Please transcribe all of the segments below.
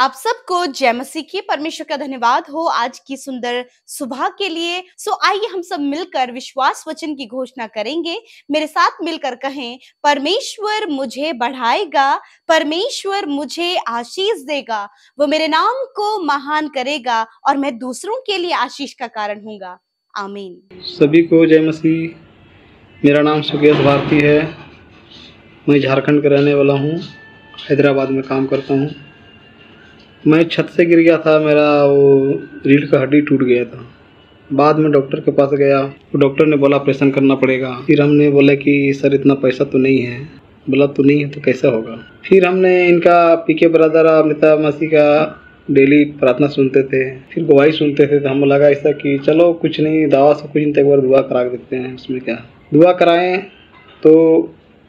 आप सबको जय मसीह की परमेश्वर का धन्यवाद हो आज की सुंदर सुबह के लिए सो आइए हम सब मिलकर विश्वास वचन की घोषणा करेंगे मेरे साथ मिलकर कहें परमेश्वर मुझे बढ़ाएगा परमेश्वर मुझे आशीष देगा वो मेरे नाम को महान करेगा और मैं दूसरों के लिए आशीष का कारण हूँगा आमीन सभी को जय मसीह मेरा नाम सुकेश भारती है मैं झारखंड का रहने वाला हूँ हैदराबाद में काम करता हूँ मैं छत से गिर गया था मेरा वो रीढ़ का हड्डी टूट गया था बाद में डॉक्टर के पास गया तो डॉक्टर ने बोला ऑपरेशन करना पड़ेगा फिर हमने बोला कि सर इतना पैसा तो नहीं है बोला तो नहीं है तो कैसा होगा फिर हमने इनका पी के ब्रदर अमृता मसी का डेली प्रार्थना सुनते थे फिर गवाही सुनते थे तो हम लगा ऐसा कि चलो कुछ नहीं दवा से कुछ एक बार दुआ करा देते हैं उसमें क्या दुआ कराएं तो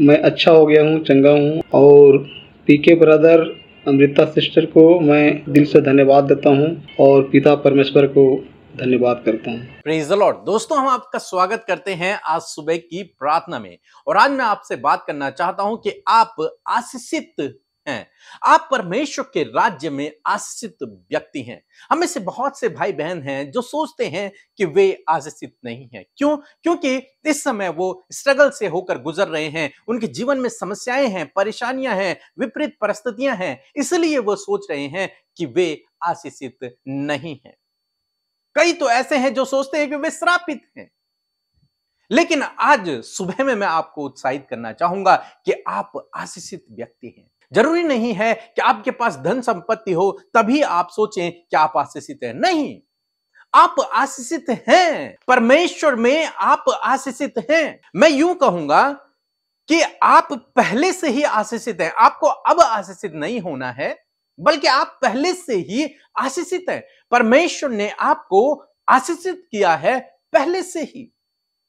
मैं अच्छा हो गया हूँ चंगा हूँ और पी के ब्रदर अमृता सिस्टर को मैं दिल से धन्यवाद देता हूँ और पिता परमेश्वर को धन्यवाद करता हूँ लॉर्ड दोस्तों हम आपका स्वागत करते हैं आज सुबह की प्रार्थना में और आज मैं आपसे बात करना चाहता हूँ कि आप आशीषित हैं आप परमेश्वर के राज्य में आश्रित व्यक्ति हैं हमें से बहुत से भाई बहन हैं जो सोचते हैं कि वे आश्रित नहीं हैं क्यों क्योंकि इस समय वो स्ट्रगल से होकर गुजर रहे हैं उनके जीवन में समस्याएं हैं परेशानियां हैं विपरीत परिस्थितियां हैं इसलिए वो सोच रहे हैं कि वे आशीषित नहीं हैं कई तो ऐसे हैं जो सोचते हैं कि वे श्रापित हैं लेकिन आज सुबह में मैं आपको उत्साहित करना चाहूंगा कि आप आशीषित व्यक्ति हैं जरूरी नहीं है कि आपके पास धन संपत्ति हो तभी आप सोचें कि आप आशीषित हैं नहीं आप आशीषित हैं परमेश्वर में आप आशीषित हैं मैं यूं कहूंगा कि आप पहले से ही आशीषित हैं आपको अब आशीषित नहीं होना है बल्कि आप पहले से ही आशीषित हैं परमेश्वर ने आपको आशीषित किया है पहले से ही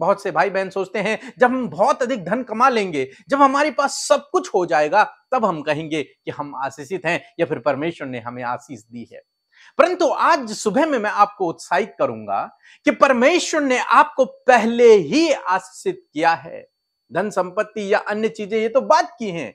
बहुत से भाई बहन सोचते हैं जब हम बहुत अधिक धन कमा लेंगे जब हमारे पास सब कुछ हो जाएगा तब हम कहेंगे कि हम आशीषित हैं या फिर परमेश्वर ने हमें आशीष दी है परंतु आज सुबह में मैं आपको उत्साहित करूंगा कि परमेश्वर ने आपको पहले ही आशीषित किया है धन संपत्ति या अन्य चीजें ये तो बात की हैं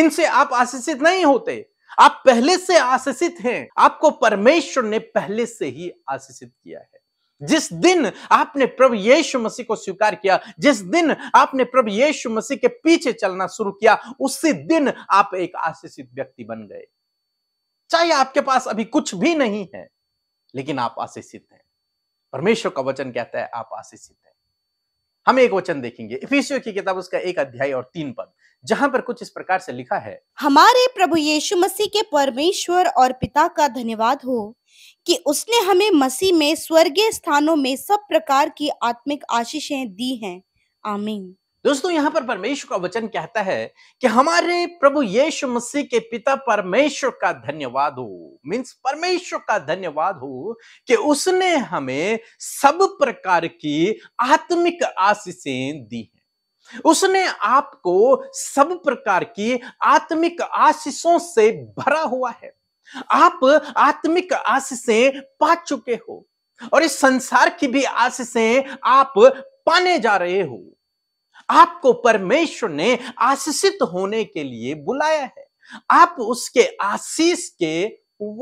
इनसे आप आशीषित नहीं होते आप पहले से आशीषित हैं आपको परमेश्वर ने पहले से ही आशीषित किया है जिस दिन आपने प्रभु यीशु मसीह को स्वीकार किया जिस दिन आपने प्रभु यीशु मसीह के पीछे चलना शुरू किया उसी दिन आप एक आशीषित व्यक्ति बन गए चाहे आपके पास अभी कुछ भी नहीं है लेकिन आप आशीषित हैं परमेश्वर का वचन कहता है आप आशीषित हैं हम एक वचन देखेंगे इफिसियो की किताब उसका एक अध्याय और तीन पद जहां पर कुछ इस प्रकार से लिखा है हमारे प्रभु यीशु मसीह के परमेश्वर और पिता का धन्यवाद हो कि उसने हमें मसीह में स्वर्गीय स्थानों में सब प्रकार की आत्मिक आशीषें दी हैं आमीन दोस्तों यहाँ पर परमेश्वर का वचन कहता है कि हमारे प्रभु यीशु मसीह के पिता परमेश्वर का धन्यवाद हो मीन्स परमेश्वर का धन्यवाद हो कि उसने हमें सब प्रकार की आत्मिक आशीषें दी हैं उसने आपको सब प्रकार की आत्मिक आशीषों से भरा हुआ है आप आत्मिक आस से पा चुके हो और इस संसार की भी आस से आप पाने जा रहे हो आपको परमेश्वर ने आशीषित होने के लिए बुलाया है आप उसके आशीष के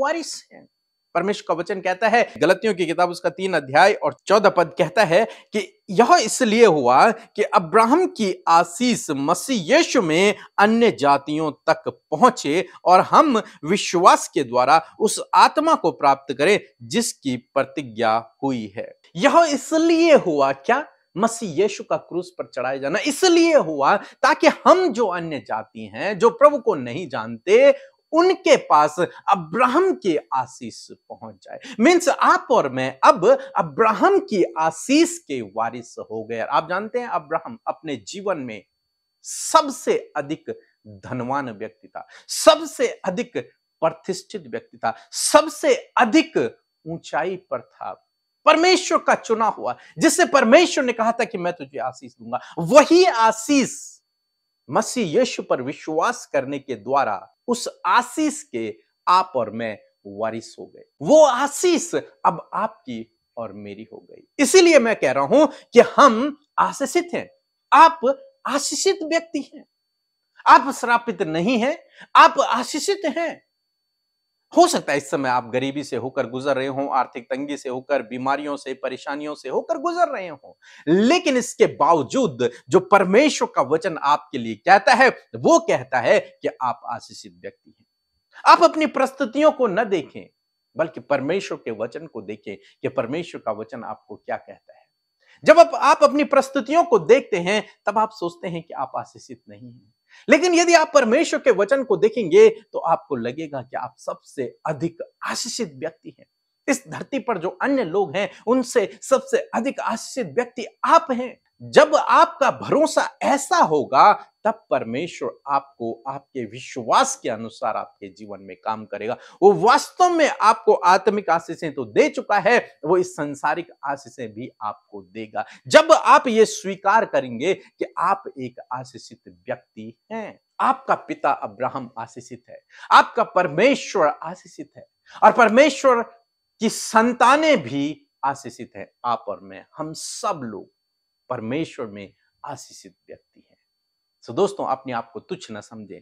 वारिस हैं परमेश्वर का वचन कहता है गलतियों की किताब उसका तीन अध्याय और चौदह पद कहता है कि यह इसलिए हुआ कि अब्राहम की आशीष मसीह यीशु में अन्य जातियों तक पहुंचे और हम विश्वास के द्वारा उस आत्मा को प्राप्त करें जिसकी प्रतिज्ञा हुई है यह इसलिए हुआ क्या मसीह यीशु का क्रूस पर चढ़ाया जाना इसलिए हुआ ताकि हम जो अन्य जाति हैं जो प्रभु को नहीं जानते उनके पास अब्राहम की आशीष पहुंच जाए मीन्स आप और मैं अब अब्राहम की आशीष के वारिस हो गए आप जानते हैं अब्राहम अपने जीवन में सबसे अधिक धनवान व्यक्ति था सबसे अधिक प्रतिष्ठित व्यक्ति था सबसे अधिक ऊंचाई पर था परमेश्वर का चुना हुआ जिससे परमेश्वर ने कहा था कि मैं तुझे आशीष दूंगा वही आशीष मसीह यीशु पर विश्वास करने के द्वारा उस आशीष के आप और मैं वारिस हो गए वो आशीष अब आपकी और मेरी हो गई इसीलिए मैं कह रहा हूं कि हम आशीषित हैं आप आशीषित व्यक्ति हैं आप श्रापित नहीं हैं आप आशीषित हैं हो सकता है इस समय आप गरीबी से होकर गुजर रहे हो आर्थिक तंगी से होकर बीमारियों से परेशानियों से होकर गुजर रहे हो लेकिन इसके बावजूद जो परमेश्वर का वचन आपके लिए कहता है वो कहता है कि आप आशीषित व्यक्ति हैं आप अपनी परिस्थितियों को न देखें बल्कि परमेश्वर के वचन को देखें कि परमेश्वर का वचन आपको क्या कहता है जब आप, अपनी परिस्थितियों को देखते हैं तब आप सोचते हैं कि आप आशीषित नहीं हैं लेकिन यदि आप परमेश्वर के वचन को देखेंगे तो आपको लगेगा कि आप सबसे अधिक आशीषित व्यक्ति हैं इस धरती पर जो अन्य लोग हैं उनसे सबसे अधिक आशीषित व्यक्ति आप हैं जब आपका भरोसा ऐसा होगा तब परमेश्वर आपको आपके विश्वास के अनुसार आपके जीवन में काम करेगा वो वास्तव में आपको आत्मिक आशीषें तो दे चुका है वो इस संसारिक आशीषें भी आपको देगा जब आप ये स्वीकार करेंगे कि आप एक आशीषित व्यक्ति हैं आपका पिता अब्राहम आशीषित है आपका परमेश्वर आशीषित है और परमेश्वर की संतानें भी आशीषित है आप और मैं हम सब लोग परमेश्वर में आशीषित व्यक्ति है सो so, दोस्तों अपने आप को तुच्छ न समझे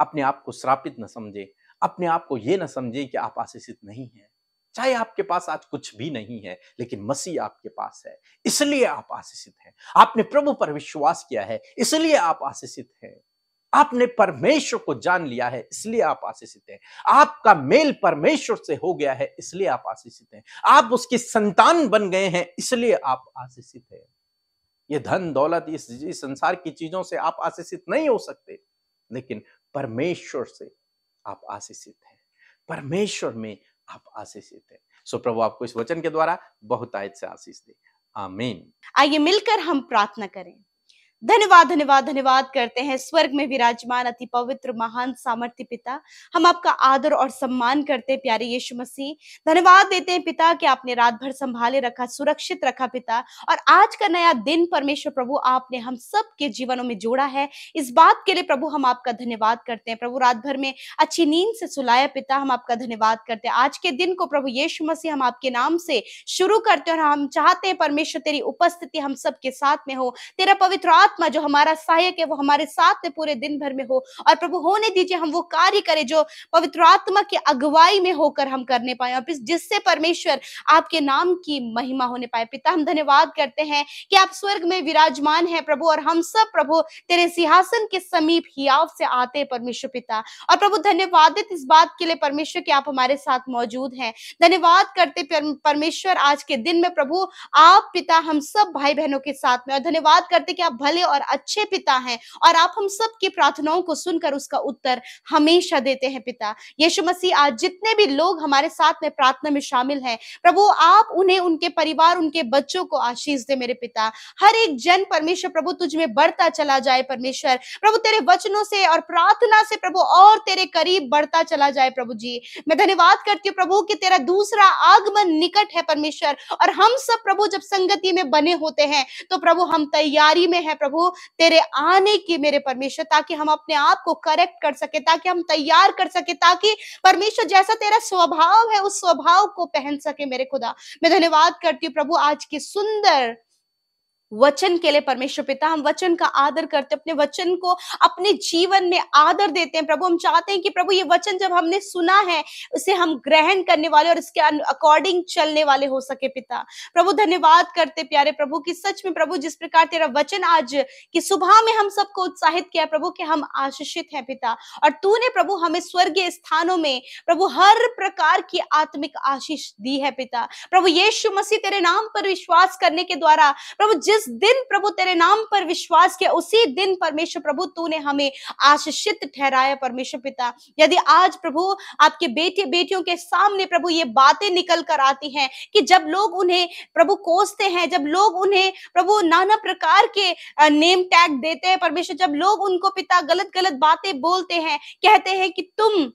अपने आप को श्रापित न समझे अपने आप को ये न समझे कि आप आशीषित नहीं हैं चाहे आपके पास आज कुछ भी नहीं है लेकिन मसीह आपके पास है इसलिए आप आशीषित हैं आपने प्रभु पर विश्वास किया है इसलिए आप आशीषित हैं आपने परमेश्वर को जान लिया है इसलिए आप आशीषित हैं आपका मेल परमेश्वर से हो गया है इसलिए आप आशीषित हैं आप उसकी संतान बन गए हैं इसलिए आप आशीषित हैं ये धन दौलत इस, संसार की चीजों से आप आशीषित नहीं हो सकते लेकिन परमेश्वर से आप आशीषित हैं परमेश्वर में आप आशीषित हैं सो प्रभु आपको इस वचन के द्वारा बहुत आयत से आशीष दे आमीन आइए मिलकर हम प्रार्थना करें धन्यवाद धन्यवाद धन्यवाद करते हैं स्वर्ग में विराजमान अति पवित्र महान सामर्थ्य पिता हम आपका आदर और सम्मान करते हैं प्यारे यीशु मसीह धन्यवाद देते हैं पिता कि आपने रात भर संभाले रखा सुरक्षित रखा पिता और आज का नया दिन परमेश्वर प्रभु आपने हम सब के जीवनों में जोड़ा है इस बात के लिए प्रभु हम आपका धन्यवाद करते हैं प्रभु रात भर में अच्छी नींद से सुलाया पिता हम आपका धन्यवाद करते हैं आज के दिन को प्रभु यीशु मसीह हम आपके नाम से शुरू करते हैं और हम चाहते हैं परमेश्वर तेरी उपस्थिति हम सबके साथ में हो तेरा पवित्र आत्मा जो हमारा सहायक है वो हमारे साथ में पूरे दिन भर में हो और प्रभु होने दीजिए हम वो कार्य करें जो पवित्र आत्मा की अगुवाई में होकर हम करने पाए और जिससे परमेश्वर आपके नाम की महिमा होने पाए पिता हम धन्यवाद करते हैं कि आप स्वर्ग में विराजमान है प्रभु और हम सब प्रभु तेरे सिंहासन के समीप हियाव से आते परमेश्वर पिता और प्रभु धन्यवादित इस बात के लिए परमेश्वर के आप हमारे साथ मौजूद हैं धन्यवाद करते परमेश्वर आज के दिन में प्रभु आप पिता हम सब भाई बहनों के साथ में और धन्यवाद करते कि आप भले वाले और अच्छे पिता हैं और आप हम सब की प्रार्थनाओं को सुनकर उसका उत्तर हमेशा देते हैं पिता यीशु मसीह आज जितने भी लोग हमारे साथ में प्रार्थना में शामिल हैं प्रभु आप उन्हें उनके परिवार उनके बच्चों को आशीष दे मेरे पिता हर एक जन परमेश्वर प्रभु तुझ में बढ़ता चला जाए परमेश्वर प्रभु तेरे वचनों से और प्रार्थना से प्रभु और तेरे करीब बढ़ता चला जाए प्रभु जी मैं धन्यवाद करती हूँ प्रभु कि तेरा दूसरा आगमन निकट है परमेश्वर और हम सब प्रभु जब संगति में बने होते हैं तो प्रभु हम तैयारी में है प्रभु प्रभु तेरे आने की मेरे परमेश्वर ताकि हम अपने आप को करेक्ट कर सके ताकि हम तैयार कर सके ताकि परमेश्वर जैसा तेरा स्वभाव है उस स्वभाव को पहन सके मेरे खुदा मैं धन्यवाद करती हूँ प्रभु आज की सुंदर वचन के लिए परमेश्वर पिता हम वचन का आदर करते अपने वचन को अपने जीवन में आदर देते हैं प्रभु हम चाहते हैं कि प्रभु ये वचन जब हमने सुना है उसे हम ग्रहण करने वाले और इसके अकॉर्डिंग चलने वाले हो सके पिता प्रभु धन्यवाद करते प्यारे प्रभु की सच में प्रभु जिस प्रकार तेरा वचन आज की सुबह में हम सबको उत्साहित किया प्रभु के हम आशीषित हैं पिता और ने प्रभु हमें स्वर्गीय स्थानों में प्रभु हर प्रकार की आत्मिक आशीष दी है पिता प्रभु यीशु मसीह तेरे नाम पर विश्वास करने के द्वारा प्रभु जिस जिस दिन प्रभु तेरे नाम पर विश्वास किया उसी दिन परमेश्वर प्रभु तूने हमें आशीषित ठहराया परमेश्वर पिता यदि आज प्रभु आपके बेटे बेटियों के सामने प्रभु ये बातें निकल कर आती हैं कि जब लोग उन्हें प्रभु कोसते हैं जब लोग उन्हें प्रभु नाना प्रकार के नेम टैग देते हैं परमेश्वर जब लोग उनको पिता गलत गलत बातें बोलते हैं कहते हैं कि तुम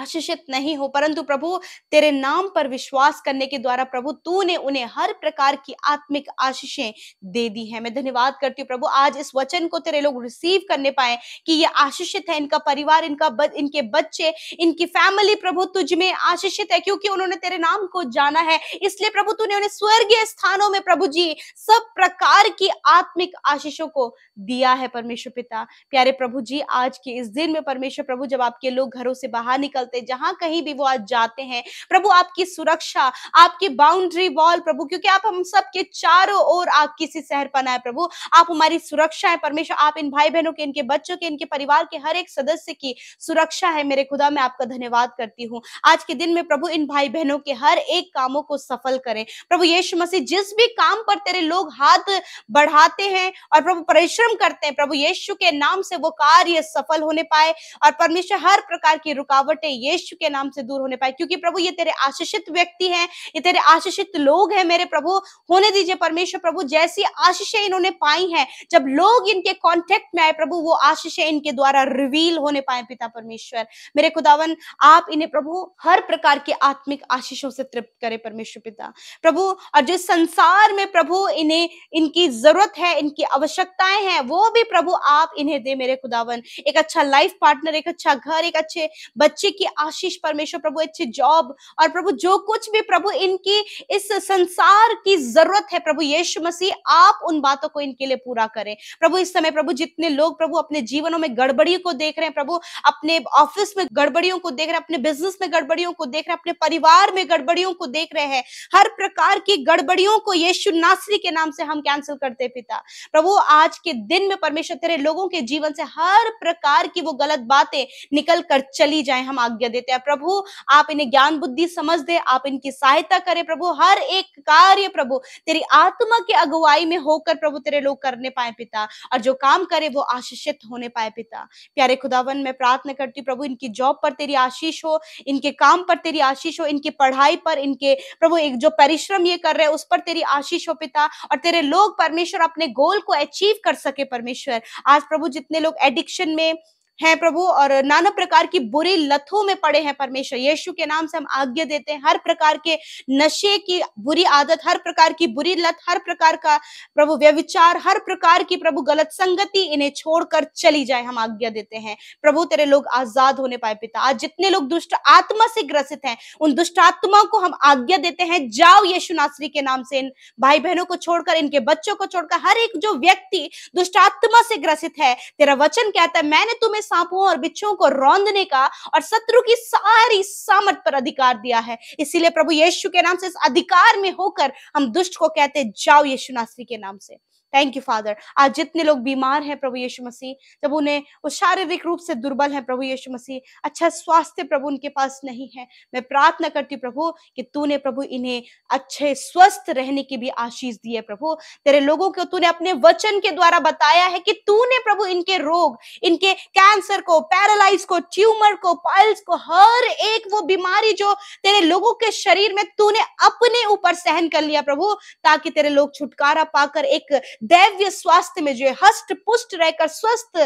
आशीषित नहीं हो परंतु प्रभु तेरे नाम पर विश्वास करने के द्वारा प्रभु तूने उन्हें हर प्रकार की आत्मिक आशीषें दे दी है मैं धन्यवाद करती हूँ प्रभु आज इस वचन को तेरे लोग रिसीव करने पाए कि ये आशीषित है इनका परिवार इनका इनके बच्चे इनकी फैमिली प्रभु तुझ में आशीषित है क्योंकि उन्होंने तेरे नाम को जाना है इसलिए प्रभु तूने उन्हें स्वर्गीय स्थानों में प्रभु जी सब प्रकार की आत्मिक आशीषों को दिया है परमेश्वर पिता प्यारे प्रभु जी आज के इस दिन में परमेश्वर प्रभु जब आपके लोग घरों से बाहर निकल निकलते जहां कहीं भी वो आज जाते हैं प्रभु आपकी सुरक्षा आपकी बाउंड्री वॉल प्रभु क्योंकि आप हम सबके चारों ओर आप किसी शहर पना है प्रभु आप हमारी सुरक्षा है परमेश्वर आप इन भाई बहनों के इनके बच्चों के इनके परिवार के हर एक सदस्य की सुरक्षा है मेरे खुदा मैं आपका धन्यवाद करती हूँ आज के दिन में प्रभु इन भाई बहनों के हर एक कामों को सफल करें प्रभु यीशु मसीह जिस भी काम पर तेरे लोग हाथ बढ़ाते हैं और प्रभु परिश्रम करते हैं प्रभु यीशु के नाम से वो कार्य सफल होने पाए और परमेश्वर हर प्रकार की रुकावटें यीशु के नाम से दूर होने पाए क्योंकि प्रभु ये तेरे आशीषित व्यक्ति हैं ये तेरे आशीषित लोग हैं मेरे प्रभु होने दीजिए परमेश्वर प्रभु जैसी आशीषें इन्होंने पाई हैं जब लोग इनके कॉन्टेक्ट में आए प्रभु वो आशीषें इनके द्वारा रिवील होने पाए पिता परमेश्वर मेरे खुदावन आप इन्हें प्रभु हर प्रकार के आत्मिक आशीषों से तृप्त करें परमेश्वर पिता प्रभु और जिस संसार में प्रभु इन्हें इनकी जरूरत है इनकी आवश्यकताएं हैं वो भी प्रभु आप इन्हें दे मेरे खुदावन एक अच्छा लाइफ पार्टनर एक अच्छा घर एक अच्छे बच्चे की इनकी आशीष परमेश्वर प्रभु अच्छी जॉब और प्रभु जो कुछ भी प्रभु इनकी इस संसार की जरूरत है प्रभु यीशु मसीह आप उन बातों को इनके लिए पूरा करें प्रभु इस समय प्रभु जितने लोग प्रभु अपने जीवनों में गड़बड़ियों को देख रहे हैं प्रभु अपने ऑफिस में गड़बड़ियों को देख रहे हैं अपने बिजनेस में गड़बड़ियों को देख रहे हैं अपने परिवार में गड़बड़ियों को देख रहे हैं हर प्रकार की गड़बड़ियों को यीशु नासरी के नाम से हम कैंसिल करते पिता प्रभु आज के दिन में परमेश्वर तेरे लोगों के जीवन से हर प्रकार की वो गलत बातें निकल कर चली जाए हम आगे आज्ञा देते हैं प्रभु आप इन्हें ज्ञान बुद्धि समझ दे आप इनकी सहायता करें प्रभु हर एक कार्य प्रभु तेरी आत्मा की अगुवाई में होकर प्रभु तेरे लोग करने पाए पिता और जो काम करे वो आशीषित होने पाए पिता प्यारे खुदावन मैं प्रार्थना करती हूँ प्रभु इनकी जॉब पर तेरी आशीष हो इनके काम पर तेरी आशीष हो इनकी पढ़ाई पर इनके प्रभु एक जो परिश्रम ये कर रहे हैं उस पर तेरी आशीष हो पिता और तेरे लोग परमेश्वर अपने गोल को अचीव कर सके परमेश्वर आज प्रभु जितने लोग एडिक्शन में हैं प्रभु और नाना प्रकार की बुरी लथों में पड़े हैं परमेश्वर यीशु के नाम से हम आज्ञा देते हैं हर प्रकार के नशे की बुरी आदत हर प्रकार की बुरी लत हर प्रकार का प्रभु व्यविचार हर प्रकार की प्रभु गलत संगति इन्हें छोड़कर चली जाए हम आज्ञा देते हैं प्रभु तेरे लोग आजाद होने पाए पिता आज जितने लोग दुष्ट आत्मा से ग्रसित हैं उन दुष्ट आत्मा को हम आज्ञा देते हैं जाओ यीशु नासरी के नाम से इन भाई बहनों को छोड़कर इनके बच्चों को छोड़कर हर एक जो व्यक्ति दुष्ट आत्मा से ग्रसित है तेरा वचन कहता है मैंने तुम्हें हुए सांपों और बिच्छुओं को रौंदने का और शत्रु की सारी सामर्थ पर अधिकार दिया है इसीलिए प्रभु यीशु के नाम से इस अधिकार में होकर हम दुष्ट को कहते जाओ यीशु नासरी के नाम से थैंक यू फादर आज जितने लोग बीमार हैं प्रभु यीशु मसीह जब उन्हें वो शारीरिक रूप से दुर्बल हैं प्रभु यीशु मसीह अच्छा स्वास्थ्य प्रभु उनके पास नहीं है मैं प्रार्थना करती हूँ प्रभु कि तूने प्रभु इन्हें अच्छे स्वस्थ रहने की भी आशीष दी है प्रभु तेरे लोगों को तूने अपने वचन के द्वारा बताया है कि तूने प्रभु इनके रोग इनके कैंसर को पैरालाइज को ट्यूमर को पाइल्स को हर एक वो बीमारी जो तेरे लोगों के शरीर में तूने अपने ऊपर सहन कर लिया प्रभु ताकि तेरे लोग छुटकारा पाकर एक दैव्य स्वास्थ्य में जो हष्ट पुष्ट रहकर स्वस्थ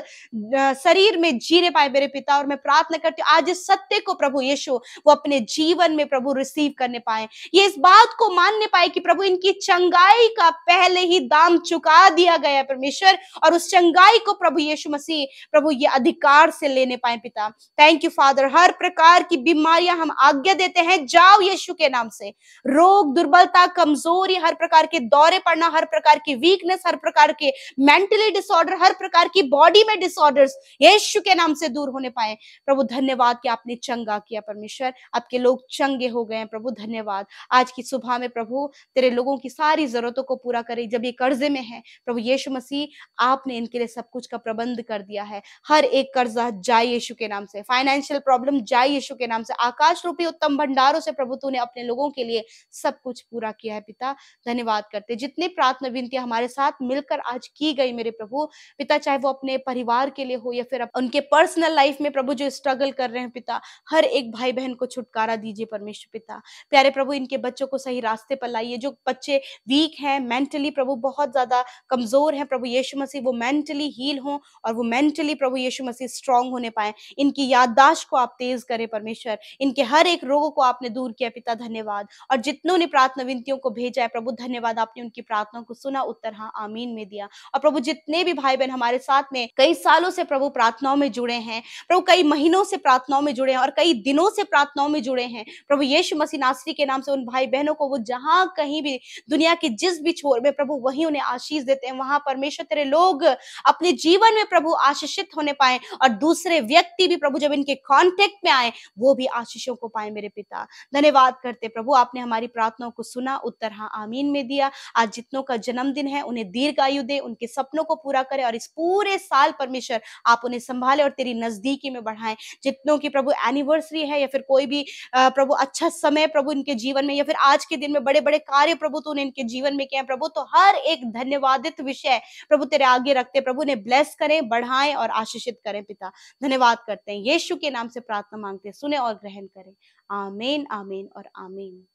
शरीर में जीने पाए मेरे पिता और मैं प्रार्थना करती हूँ आज इस सत्य को प्रभु यीशु वो अपने जीवन में प्रभु रिसीव करने पाए ये इस बात को मानने पाए कि प्रभु इनकी चंगाई का पहले ही दाम चुका दिया गया परमेश्वर और उस चंगाई को प्रभु यीशु मसीह प्रभु ये अधिकार से लेने पाए पिता थैंक यू फादर हर प्रकार की बीमारियां हम आज्ञा देते हैं जाओ यीशु के नाम से रोग दुर्बलता कमजोरी हर प्रकार के दौरे पड़ना हर प्रकार की वीकनेस हर प्रकार के मेंटली डिसऑर्डर हर प्रकार की बॉडी में डिसऑर्डर्स यीशु के नाम से दूर होने पाए प्रभु धन्यवाद कि आपने चंगा किया परमेश्वर आपके लोग चंगे हो गए हैं प्रभु धन्यवाद आज की सुबह में प्रभु तेरे लोगों की सारी जरूरतों को पूरा करे जब ये कर्जे में है प्रभु यीशु मसीह आपने इनके लिए सब कुछ का प्रबंध कर दिया है हर एक कर्जा जाए यीशु के नाम से फाइनेंशियल प्रॉब्लम जाए यीशु के नाम से आकाश रूपी उत्तम भंडारों से प्रभु तूने अपने लोगों के लिए सब कुछ पूरा किया है पिता धन्यवाद करते जितनी प्रार्थना विनती हमारे साथ साथ मिलकर आज की गई मेरे प्रभु पिता चाहे वो अपने परिवार के लिए हो या फिर उनके पर्सनल लाइफ में प्रभु जो स्ट्रगल कर रहे हैं पिता हर एक भाई बहन को छुटकारा दीजिए परमेश्वर पिता प्यारे प्रभु इनके बच्चों को सही रास्ते पर लाइए जो बच्चे वीक हैं मेंटली प्रभु बहुत ज्यादा कमजोर हैं प्रभु यीशु मसीह वो मेंटली हील हों और वो मेंटली प्रभु यीशु मसीह स्ट्रांग होने पाए इनकी याददाश्त को आप तेज करें परमेश्वर इनके हर एक रोग को आपने दूर किया पिता धन्यवाद और जितनों ने प्रार्थना विनतियों को भेजा है प्रभु धन्यवाद आपने उनकी प्रार्थनाओं को सुना उत्तर हाँ आमीन में दिया और प्रभु जितने भी भाई बहन हमारे साथ में कई सालों से प्रभु प्रार्थनाओं में जुड़े हैं प्रभु कई महीनों से प्रार्थनाओं में जुड़े हैं और कई दिनों से प्रार्थनाओं में जुड़े हैं प्रभु यीशु मसीह नासरी के नाम से उन भाई बहनों को वो जहां कहीं भी दुनिया के जिस भी छोर में प्रभु वही उन्हें आशीष देते हैं वहां परमेश्वर तेरे लोग अपने जीवन में प्रभु आशीषित होने पाए और दूसरे व्यक्ति भी प्रभु जब इनके कॉन्टेक्ट में आए वो भी आशीषों को पाए मेरे पिता धन्यवाद करते प्रभु आपने हमारी प्रार्थनाओं को सुना उत्तर हाँ आमीन में दिया आज जितनों का जन्मदिन है उन्हें उन्हें दीर्घ आयु दे उनके सपनों को पूरा करे और इस पूरे साल परमेश्वर आप उन्हें संभाले और तेरी नजदीकी में बढ़ाए जितनों की प्रभु एनिवर्सरी है या फिर कोई भी प्रभु अच्छा समय प्रभु इनके जीवन में या फिर आज के दिन में बड़े बड़े कार्य प्रभु तो इनके जीवन में किया प्रभु तो हर एक धन्यवादित विषय प्रभु तेरे आगे रखते प्रभु ने ब्लेस करें बढ़ाएं और आशीषित करें पिता धन्यवाद करते हैं यीशु के नाम से प्रार्थना मांगते हैं सुने और ग्रहण करें आमेन आमेन और आमेन